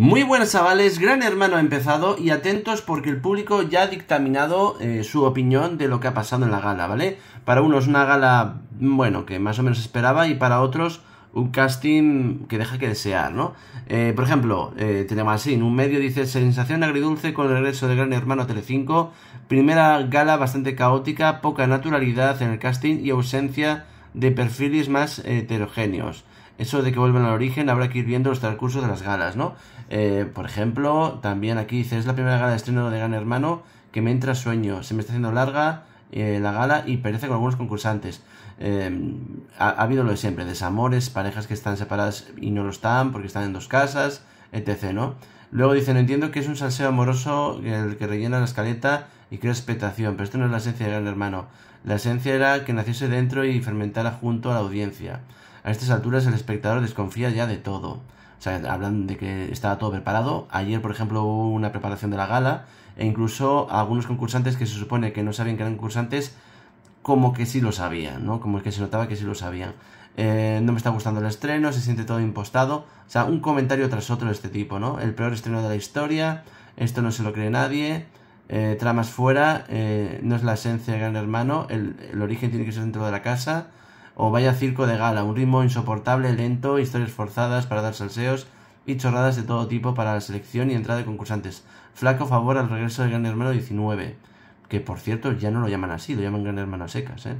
Muy buenas chavales, Gran Hermano ha empezado y atentos porque el público ya ha dictaminado eh, su opinión de lo que ha pasado en la gala, ¿vale? Para unos una gala, bueno, que más o menos esperaba y para otros un casting que deja que desear, ¿no? Eh, por ejemplo, eh, así, en un medio dice sensación agridulce con el regreso de Gran Hermano a Telecinco, primera gala bastante caótica, poca naturalidad en el casting y ausencia de perfiles más heterogéneos eso de que vuelven al origen, habrá que ir viendo los transcurso de las galas, ¿no? Eh, por ejemplo, también aquí dice, es la primera gala de estreno de Gran Hermano que me entra sueño, se me está haciendo larga eh, la gala y perece con algunos concursantes. Em, ha, habido lo de siempre, desamores, parejas que están separadas y no lo están porque están en dos casas, etc., ¿no? Luego dice, no entiendo que es un salseo amoroso el que rellena la escaleta y crea expectación, pero esto no es la esencia de Gran Hermano. La esencia era que naciese dentro y fermentara junto a la audiencia a estas alturas el espectador desconfía ya de todo. O sea, hablan de que estaba todo preparado. Ayer, por ejemplo, hubo una preparación de la gala e incluso algunos concursantes que se supone que no sabían que eran concursantes, como que sí lo sabían, ¿no? Como que se notaba que sí lo sabían. Eh, no me está gustando el estreno, se siente todo impostado. O sea, un comentario tras otro de este tipo, ¿no? El peor estreno de la historia, esto no se lo cree nadie. Eh, tramas fuera, eh, no es la esencia de Gran Hermano, el, el origen tiene que ser dentro de la casa o vaya circo de gala, un ritmo insoportable, lento, historias forzadas para dar salseos y chorradas de todo tipo para la selección y entrada de concursantes. Flaco favor al regreso del Gran Hermano 19, que por cierto ya no lo llaman así, lo llaman Gran Hermano secas. ¿eh?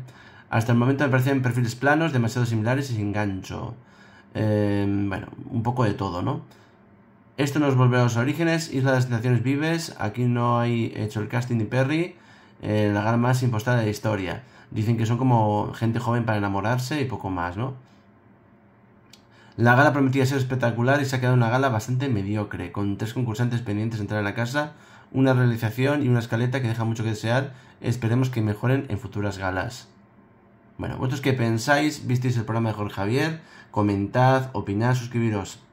Hasta el momento aparecen perfiles planos, demasiado similares y sin gancho. Em, bueno, un poco de todo, ¿no? Esto nos vuelve a los orígenes, Isla de las Vives, aquí no hay hecho el casting ni Perry, eh, la gala más impostada de la historia. Dicen que son como gente joven para enamorarse y poco más, ¿no? La gala prometía ser espectacular y se ha quedado una gala bastante mediocre, con tres concursantes pendientes de entrar a la casa, una realización y una escaleta que deja mucho que desear. Esperemos que mejoren en futuras galas. Bueno, vosotros qué pensáis, visteis el programa de Jorge Javier, comentad, opinad, suscribiros